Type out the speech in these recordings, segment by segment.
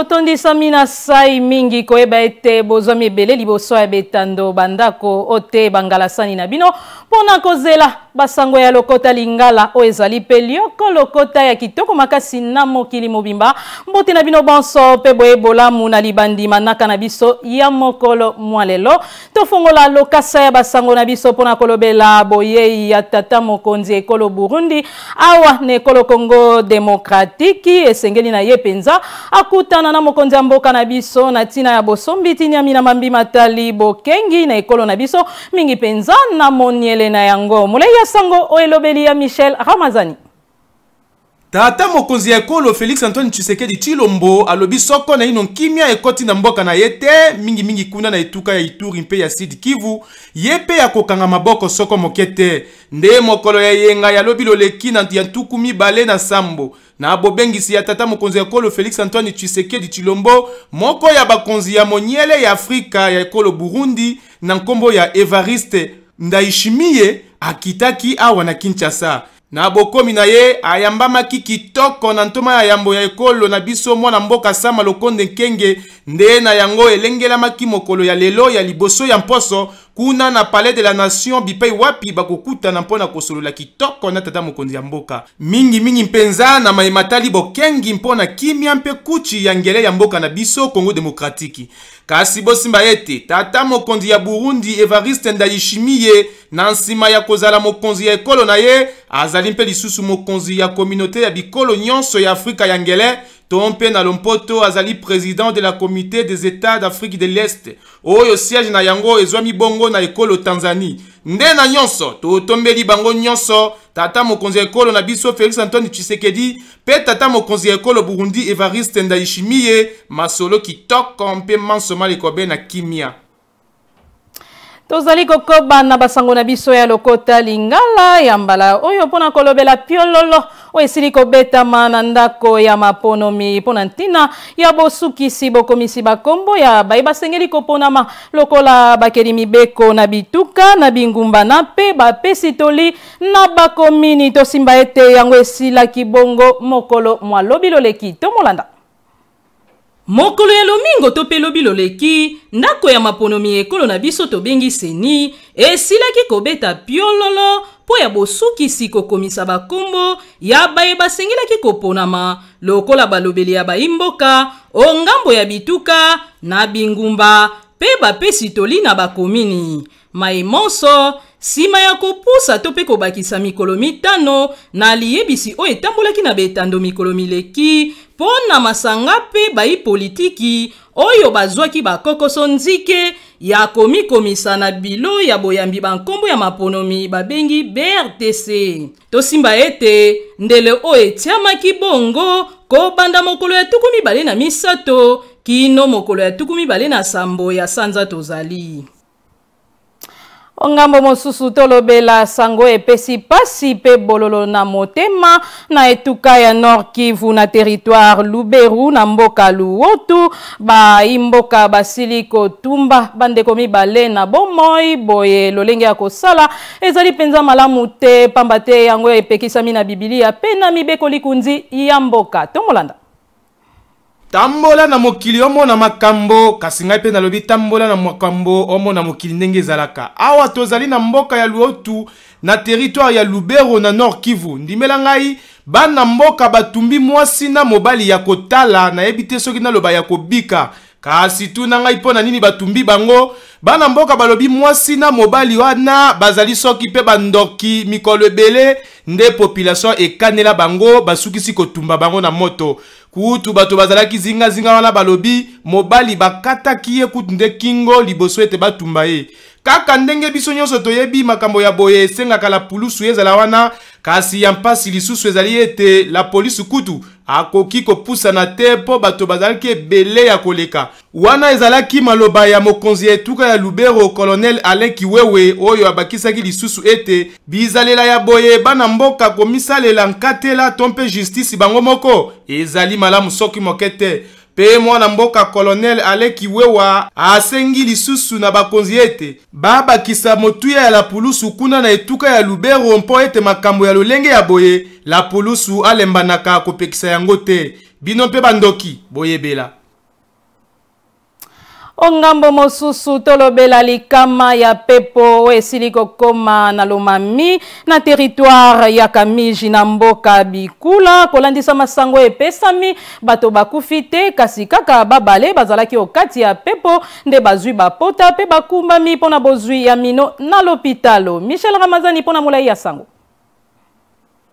totondisami na sai mingi koyeba ete bozwami ebele liboso ya betando bandako o te bangalasani na bino mpona kozela basango ya lokota lingala oyo ezali mpe lioko lokota ya kitoko makasi na mokili mobimba mbote na bino bonso mpe boyebolamu na libandi manaka na biso ya mokolo mwa lelo tofongola lokasa ya basango na biso mpona kolobela boyei ya tata mokonzi ekolo burundi awa na ekolo kongo demokratiki esengeli na ye mpenza akutana na mokonzi ya mboka na biso na ntina ya bosombi tiniami na mambi matali bokengi na ekolo na biso mingi mpenza na moniele na yango molei ya sango oyo elobeli ya michel ramazani tata mokonzi ya ekolo félix antoine tshisekedi tshilombo alobi soko naino nkimia ekoti na mboka na ye te mingimingi kuna na etuka ya ituri mpe ya sud kivu ye mpe ya kokanga maboko soko moke te nde mokolo ya yenga yalobi loleki na ya ntuku mibale na nsambo na bobengisi ya tata mokonzi ya ekolo félix antoine tshisekedi tshilombo moko ya bakonzi ya moniele ya afrika ya ekolo burundi na nkombo ya evariste ndaishimiye akitaki awa na kinshasa na bokomi na ye ayambamaki kitoko na ntoma ya yambo ya ekolo na biso mwana mboka sama lokonde nkenge nde na yango elengelamaki mokolo ya lelo ya liboso ya mposo kuna na palais de la nation bipai wapi bakokutana mpo na kosolola kitoko na tata mokonzi ya mboka mingimingi mpenza na mayematali bokengi mpo na kimia mpe kuchi ya ngele ya mboka na biso kongo demokratiki kasi bosimba ete tata mokonzi ya burundi evariste ndayishimiye na nsima ya kozala mokonzi ya ekolo na ye azali mpe lisusu mokonzi ya kominauté ya bikolo nyonso ya afrika ya ngele tompe na lompoto azali président de la comité des états d'afrique de l'est oyo siège na yango ezwami bongo na ekolo tanzanie nde na nyonso li bango nyonso tata mokonzi ya ekolo na biso félix antoine tshisekedi pe tata mokonzi ya ekolo burundi evariste Ndayishimiye, masolo kitoko mpe manso malekobe na kimia tozali kokoba na basango na biso ya lokota lingala ya mbala oyo pona kolobela piololo oyo esili kobetama na ndako ya maponomi mpo na ntina ya bosukisi bokomisi bakombo ya baye basengeli koponama lokola bakeli mibeko na bituka na bingumbana mpe bapesi toli na bakomini tosimba ete yango esilaki bongo mokolo mwa lobi loleki tomolanda mokolo ya lomingo to mpe lobi loleki ndako ya maponomi ekolo na biso tobengi seni esilaki kobeta piololo mpo ya bosukisi kokomisa bankombo ya baye basengelaki koponama lokola balobeli ya bayimboka ongambo ya bituka na bingumba mpe bapesi toli na bakomini maimonso nsima ya kopusa to mpe kobakisa mikolo mitano na liyebisi oyo etambolaki na betando mikolo mileki mpo na masanga mpe bayipolitiki oyo bazwaki bakokoso nzike ya komikomisa na bilo ya boyambi bankombo ya maponomi babengi brtc tosimba ete ndelo oyo etiamaki bongo kobanda mokolo ya tuku mibale na misato kino mokolo ya tuku mibale na nsambo ya sanza tozali ngambo mosusu tolobela sango epesi pasi mpe bololo na motema na etuka ya nord kivu na territoire luberu na mboka luotu bayimboka basili kotumba bandeko mibale na bomoi boye lolenge ya kosala ezali mpenza malamu te pamba te yango epekisami na bibilia mpe na mibeko likunzi ya mboka tomolanda tambola na mokili omona makambo kasi ngai mpe nalobi tambola na makambo omona mokili ndenge ezalaka awa tozali na mboka ya luotu na teritware ya lubero na nord kivu ndimela ngai bana mboka batumbi mwasi na mobali ya kotala nayebi te soki naloba ya kobika kasi tuna ngai mpo na nini batumbi bango bana mboka balobi mwasi na mobali wana bazali soki mpe bandoki mikolo ebele nde populatio ekanela bango basukisi kotumba bango na moto kutu bato bazalaki zingazinga wana balobi mobali bakataki ye kutu nde kingo liboso ete batumba ye kaka ndenge biso nyonso toyebi makambo ya boye esengaka la pulusu ezala wana kasi ya mpasi lisusu ezali ete la polisi kutu akoki kopusana te mpo bato bazalaki ebele ya koleka wana ezalaki maloba ya mokonzi ya etuka ya lubero kolonel alain kiwewe oyo abakisaki lisusu ete bizalela ya boye bana mboka komisalela nkatela to mpe justisi bango moko ezali malamu soki moke te mpe mwana mboka kolonel aleki wewa asengi lisusu na bakonzi ete babakisa motuya ya lapulusu kuna na etuka ya lubero mpo ete makambo ya lolenge ya boye lapulusu alembanaka kopekisa yango te bino mpe bandoki boyebela ongambo mosusu tolobela likama ya pepo oyo esili kokóma na lomami na teritware ya kamiji na mboka bikula kolandisa masango epesami bato bakufi te kasi kaka babale bazalaki okati ya pepo nde bazwi bapota mpe bakumbami mpona bozwi ya mino na lopitalo michel ramazani mpona molai ya sango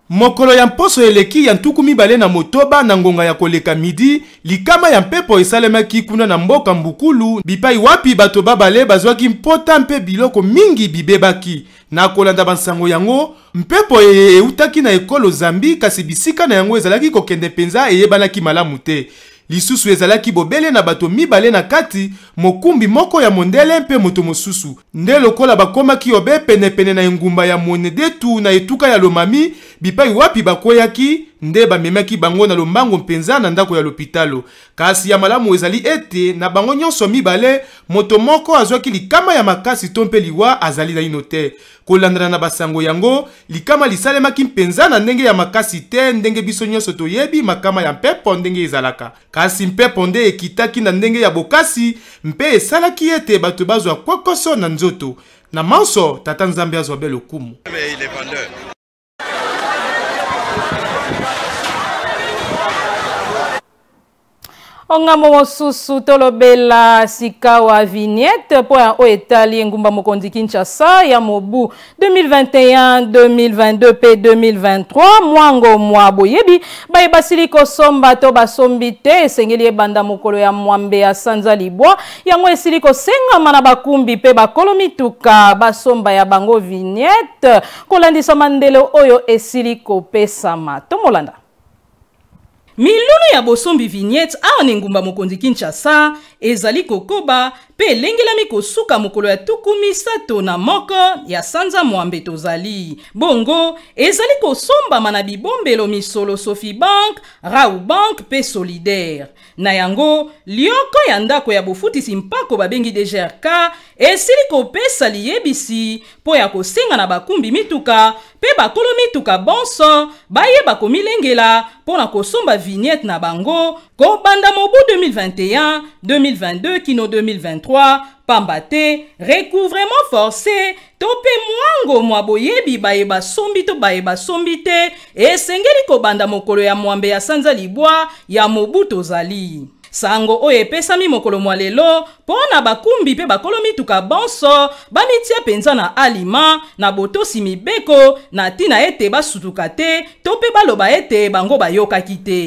mokolo ya mposo eleki ya ntuku mibale na motoba na ngonga ya koleka midi likama ya mpepo esalemaki kuna na mboka mbukulu bipai wapi bato babale bazwaki mpota mpe biloko mingi bibebaki na kolanda bansango yango mpepo e- e- e- eutaki na ekolo zambi kasi bisika na yango ezalaki kokende mpenza eyebanaki malamu te lisusu ezalaki bobele na bato mibale na kati mokumbi moko ya mondele mpe moto mosusu nde lokola bakomaki yobe penepene na engumba ya monedetu na etuka ya lomami bipai wapi bakweyaki nde bamemaki bango na lombangu mpenza na ndako ya lopitalo kasi ya malamu ezali ete na bango nyonso mibale moto moko azwaki likama ya makasi to mpe liwa azali naino te kolandana na basango yango likama lisalemaki mpenza na ndenge ya makasi te ndenge biso nyonso toyebi makama ya mpepo ndenge ezalaka kasi mpepo nde ekitaki na ndenge ya bokasi mpe esalaki ete bato bazwa kokoso na nzoto na manso tata nzambe azwa be lokumu ongambo mosusu tolobela sika wa vignette mpo ya oyo etali engumba mokonzi kinshasa ya mobu 2021 2022 mpe 2023 mwango mwa boyebi baye basili kosomba to basombi te esengeli ebanda mokolo ya mwambe ya sanza libwa yango esili kosengama na bakumbi mpe bakolo mituka basomba ya bango vignette kolandisa mandelo oyo esili kopesama tomolanda milulu ya bosombi vignete awa na engumba mokonzi kinshasa ezali kokoba mpe elengelami kosuka mokolo ya tuku misato na moko ya sanza mwambe tozali bongo ezali kosombama na bibombelo misolo sophie bank rau bank mpe solidaire na yango lioko ya ndako ya bofutisi mpako babengi dgrk esili kopesa liyebisi mpo ya kosenga na bakumbi mituka mpe bakolo mituka bonso bayeba komilengela mpo na kosomba vignete na bango kobanda mobu 2021 2022 kino 2023 pamba te recouvrement forcé to mpe mwango mwa boyebi bayeba sombi to bayeba sombi te esengeli kobanda mokolo ya mwambe ya sanza libwa ya mobu tozali sango oyo epesami mokolo mwa lelo mpo na bakumbi mpe bakolo mituka bonso bamitia mpenza na alima na botosi mibeko na ntina ete basutuka te to mpe baloba ete bango bayokaki te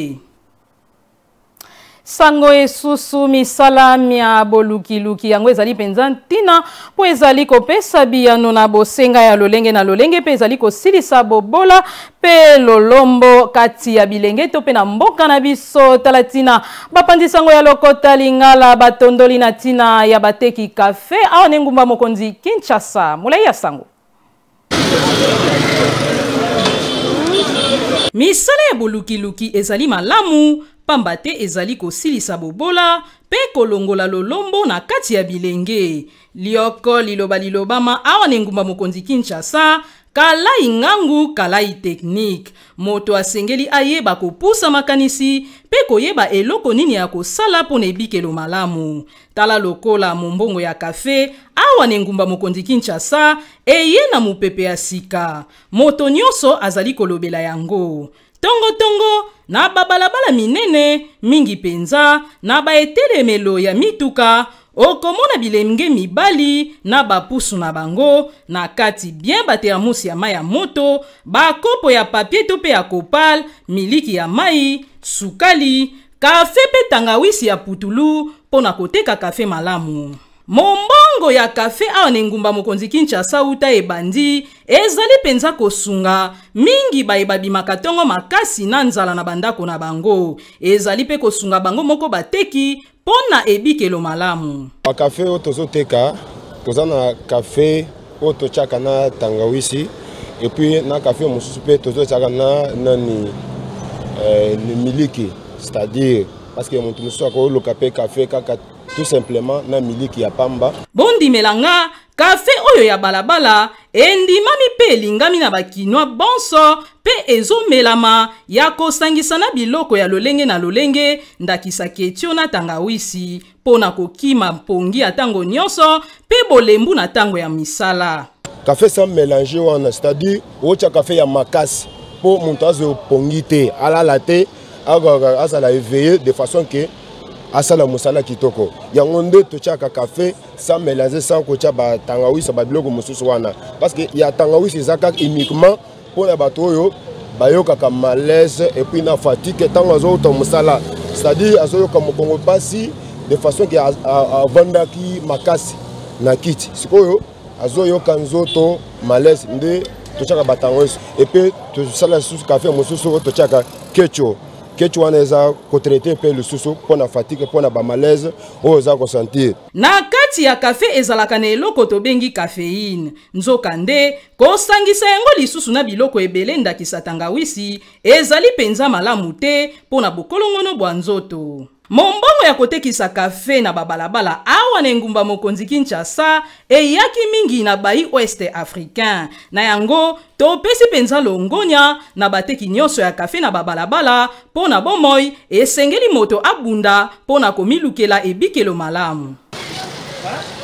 sango esusu misalami ya bolukiluki yango ezali mpenza ntina mpo ezali kopesa biyano na bosenga ya lolenge na lolenge mpe ezali kosilisa bobola mpe lolombo kati ya bilenge to mpe na mboka na biso tala ntina bapandi sango ya lokota lingala batondoli na ntina ya bateki kafe awa ne ngumba mokonzi kinshasa molai ya sango misala ya bolukiluki ezali malamu pamba te ezali kosilisa bobola mpe kolongola lolombo na kati ya bilenge lioko liloba lilobama awa na engumba mokonzi kinshasa kala i ngangu kala i teknike moto asengeli ayeba kopusa makanisi mpe koyeba eloko nini ya kosala mpo na ebikelo malamu tala lokola mombongo ya kafe awa na engumba mokonzi kinshasa eye na mopepe ya sika moto nyonso azali kolobela yango tongo-tongo na babalabala minene mingi mpenza na baetelemelo ya mituka okomona bilenge mibali na bapusu na bango na kati bien bateramusi ya mai ya moto bakopo ya papie to mpe ya kopal miliki ya mai sukali kafe mpe tangawisi ya putulu mpo na koteka kafe malamu mombongo ya kafe awa na engumba mokonzi kinshasa uta ebandi ezali mpenza kosunga mingi baye babimaka ntongo makasi na nzala na bandako na bango ezali mpe kosunga bango moko bateki mpo na ebikelo malamu bakafe oyo tozoteka toza na kafe oyo totyaka na tangawisi epuis na kafe mosusu mpe tozotyaka na nani eh, miliki c'est-à-dire parce que moto mosusu akoluka mpe kafe kaka tout simplement na miliki ya pamba bondimela nga kafe oyo ya balabala endimami mpe elingami na bakinwa bonso mpe ezomelama ya kosangisa na biloko ya lolenge na lolenge ndakisa ketio na tangawisi mpo na kokima mpongi ya ntango nyonso mpe bolembu na ntango ya misala kafe sans mélange wana c'est-à-dire otya kafe ya makasi mpo moto azwa epongi te alala te azala éveillé de façon ke asala mosala kitoko yango nde totiaka kafe sa mélange san kotia batangawisi babiloko mosusu wana parceke ya tangawisi eza kaka uniquement mpona bato oyo bayokaka malaise epuis na fatike ntango azouta mosala c'est-à-dire azoyoka mokongo mpasi de façon ke avandaki makasi na kiti sikoyo azoyoka nzoto malaise nde totiaka batangawisi epuis tosala lisusu kafe mosusu oyo totiaka kecho keche wana eza kotraite mpe lisusu mpo na fatike mpo na bamalaise oyo eza kosentir na kati ya kafe ezalaka na eloko tobengi kafeine nzoka nde kosangisa yango lisusu na biloko ebele ndakisa tangawisi ezali mpenza malamu te mpo na bokolongono bwa nzoto mombongo ya kotekisa kafe na babalabala awa na engumba mokonzi kinshasa eyaki mingi na bai oeste africain na yango topesi mpenza longonia na bateki nyonso ya kafe na babalabala mpo na bomoi esengeli moto abunda mpo na komilukela ebikelo malamu What?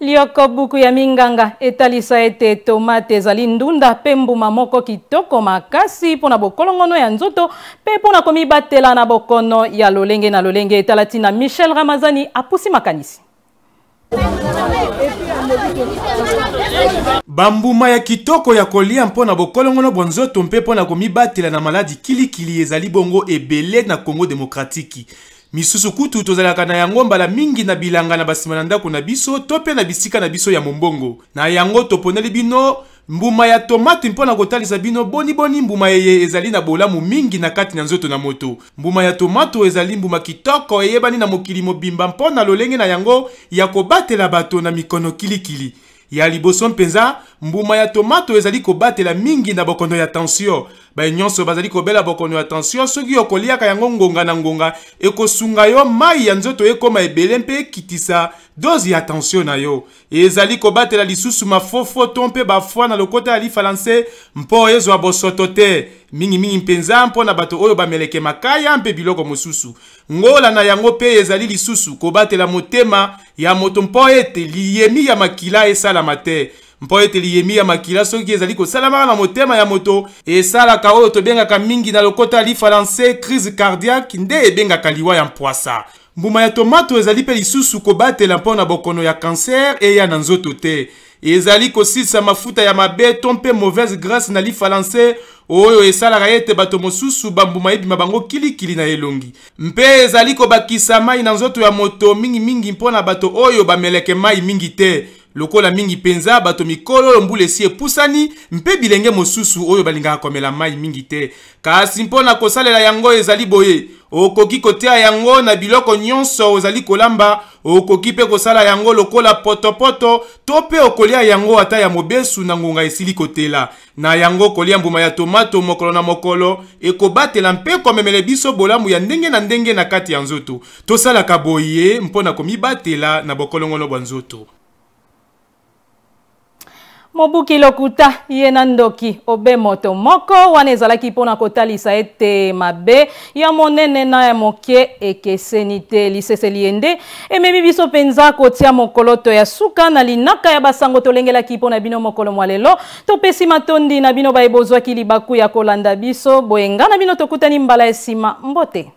lioko buku ya minganga etalisa ete tomate ezali ndunda mpe mbuma moko kitoko makasi mpona bokolongono ya nzoto mpe mpona komibatela na bokono ya lolenge na lolenge etala ntina michel ramazani apusi makanisi bambuma ya kitoko ya kolia mpo na bokolongono bwa nzoto mpe mpo na komibatela na maladi kilikili ezali bongo ebele na kongo demokratiki misusu kutu tozalaka na yango mbala mingi na bilanga na basima na ndako na biso to mpe na bisika na biso ya mombongo na yango toponeli bino mbuma ya tomate mpo na kotalisa bino boniboni mbuma eye ezali na bolamu mingi na kati na nzoto na moto mbuma ya tomato ezali mbuma kitoko eyebani na mokili mobimba mpo na lolenge na yango ya kobatela bato na mikono kilikili ya liboso mpenza mbuma ya tomato ezali kobatela mingi na bokono ya tension baye nyonso bazali kobela bokono ya tension soki okoliaka yango ngonga na ngonga ekosunga yo mai ya nzoto ekoma ebele mpe ekitisa dozi ya tension na yo ezali kobatela lisusu mafofo to mpe bafwa na lokota ya lifalansais mpo ezwa bosoto te mingimingi mpenza mpo na bato oyo bameleke makaya mpe biloko mosusu ngola na yango mpe ezali lisusu kobatela motema ya moto mpo ete liyemi ya makila esalama te mpo ete liyemi ya makila soki ezali kosalamaka na motema ya moto esalaka oyo tobengaka mingi na lokota lifalansais crise cardiaque nde ebengaka liwa ya mpwasa mbuma ya tomato ezali mpe lisusu kobatela mpo na bokono ya kansere eya na nzoto te ezali kosilisa mafuta ya mabe to mpe mauvaise grâce na lifalansais oyo esalaka ete bato mosusu bambuma ebima bango kilikili na elongi mpe ezali kobakisa mai na nzoto ya moto mingimingi mpo na bato oyo bameleke mai mingi te lokola mingi mpenza bato mikololo mbula esi epusani mpe bilenge mosusu oyo balingaka komela mai mingi te kasi mpo na kosalela yango ezali boye okoki kotia yango na biloko nyonso ozali kolamba okoki mpe kosala yango lokola potopoto to mpe okolia yango ata ya mobesu na ngonga esili kotela na yango kolia mbuma ya tomato mokolo na mokolo ekobatela mpe komemela biso bolamu ya ndenge na ndenge na kati ya nzoto tosalaka boye mpo na komibatela na bokolongono bwa nzoto mobukili okuta ye na ndoki obe moto moko wana ezalaki mpona kotalisa ete mabe ya monene na ya moke ekeseni te liseseli ye nde ememi biso mpenza kotia mokoloto ya suka na linaka ya basango tolengelaki mpona bino mokolo mwa lelo topesi matondi na bino baye bozwaki libaku ya kolanda biso boyenga na bino tokutani mbala ya nsima mbote